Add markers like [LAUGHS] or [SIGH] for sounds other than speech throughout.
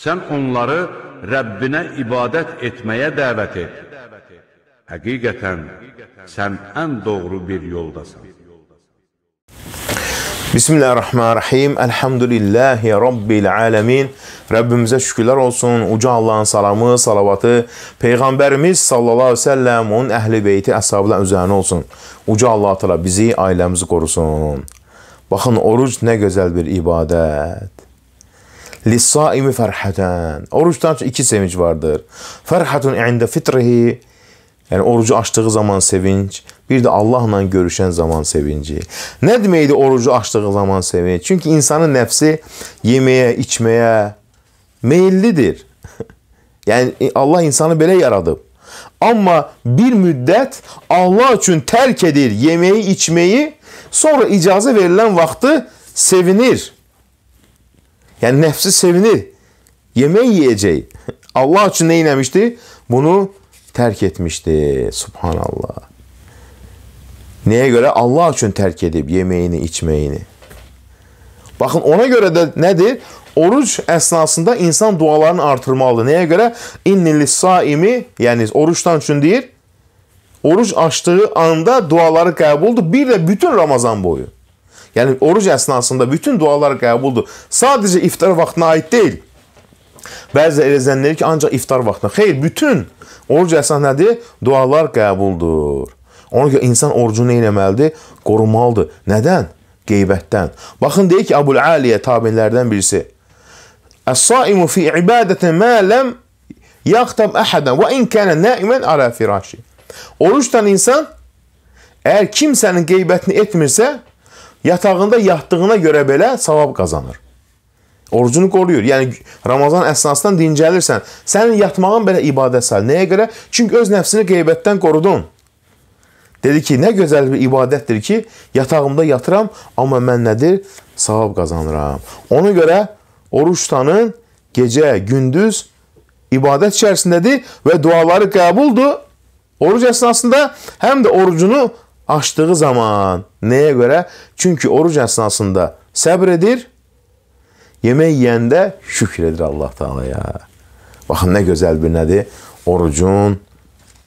Sən onları Rəbbinə ibadət etməyə dəvət et. Həqiqətən, sən ən doğru bir yoldasan. Bismillahirrahmanirrahim. Elhamdülillahi Rabbil aləmin. Rəbbimizə şükürlər olsun. Uca Allahın salamı, salavatı, Peyğəmbərimiz sallallahu aleyhi ve sellem, onun əhl-i beyti əshabına üzərinə olsun. Uca Allah təala bizi, ailəmizi qorusun. Baxın, oruc nə gözəl bir ibadət. Lissaimi ferhaten. Oruçtan iki sevinç vardır. Ferhatun inde fitrihi. Yani orucu açtığı zaman sevinç. Bir de Allahla görüşen zaman sevinci. Ne demeydi orucu açtığı zaman sevinç? Çünkü insanın nefsi yemeye, içmeye meyillidir. [LAUGHS] yani Allah insanı böyle yaradıb. Amma bir müddət Allah üçün tərk edir yeməyi, içməyi, sonra icazə verilən vaxtı sevinir. Yəni nəfsi sevinir. Yemək yeyəcək. [LAUGHS] Allah üçün nə etmişdi? Bunu tərk etmişdi. Subhanallah. Nəyə görə? Allah üçün tərk edib yeməyini, içməyini. Baxın, ona görə də nədir? Oruc əsnasında insan dualarını artırmalıdır. Nəyə görə? İnnilis saimi, yəni orucdan üçün deyir, oruc açdığı anda duaları qəbuldur. Bir də bütün Ramazan boyu. Yəni oruc əsnasında bütün dualar qəbuldur. Sadəcə iftar vaxtına aid deyil. Bəzi elə zənn edir ki, ancaq iftar vaxtına. Xeyr, bütün oruc əsas nədir? Dualar qəbuldur. Ona görə insan orucunu eləməlidir, qorumalıdır. Nədən? Qeybətdən. Baxın deyir ki, Əbul Aliyə tabinlərdən birisi. Əs-saimu fi ibadətin ma lam yaqtab ahadan və in kana naiman ala firashi. Orucdan insan əgər kimsənin qeybətini etmirsə, yatağında yatdığına görə belə savab qazanır. Orucunu qoruyur. Yəni Ramazan əsnasında dincəlirsən. Sənin yatmağın belə ibadət sayılır. Nəyə görə? Çünki öz nəfsini qeybətdən qorudun. Dedi ki, nə gözəl bir ibadətdir ki, yatağımda yatıram, amma mən nədir? Savab qazanıram. Ona görə oruç tutanın gecə, gündüz ibadət içərisindədir və duaları qəbuldur. Oruc əsnasında həm də orucunu açdığı zaman. Nəyə görə? Çünki oruc əsnasında səbr edir, yemək yeyəndə şükr edir Allah Taalaya. Baxın nə gözəl bir nədir? Orucun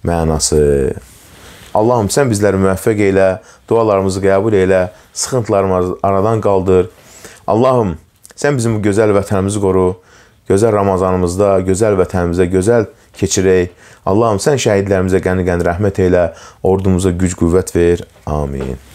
mənası. Allahım sən bizləri müvəffəq elə, dualarımızı qəbul elə, sıxıntılarımızı aradan qaldır. Allahım sən bizim gözəl vətənimizi qoru. Gözəl Ramazanımızda, gözəl vətənimizə, gözəl vətənimizə keçirək. Allahım, sən şəhidlərimizə qəni-qəni rəhmət elə, ordumuza güc-qüvvət ver. Amin.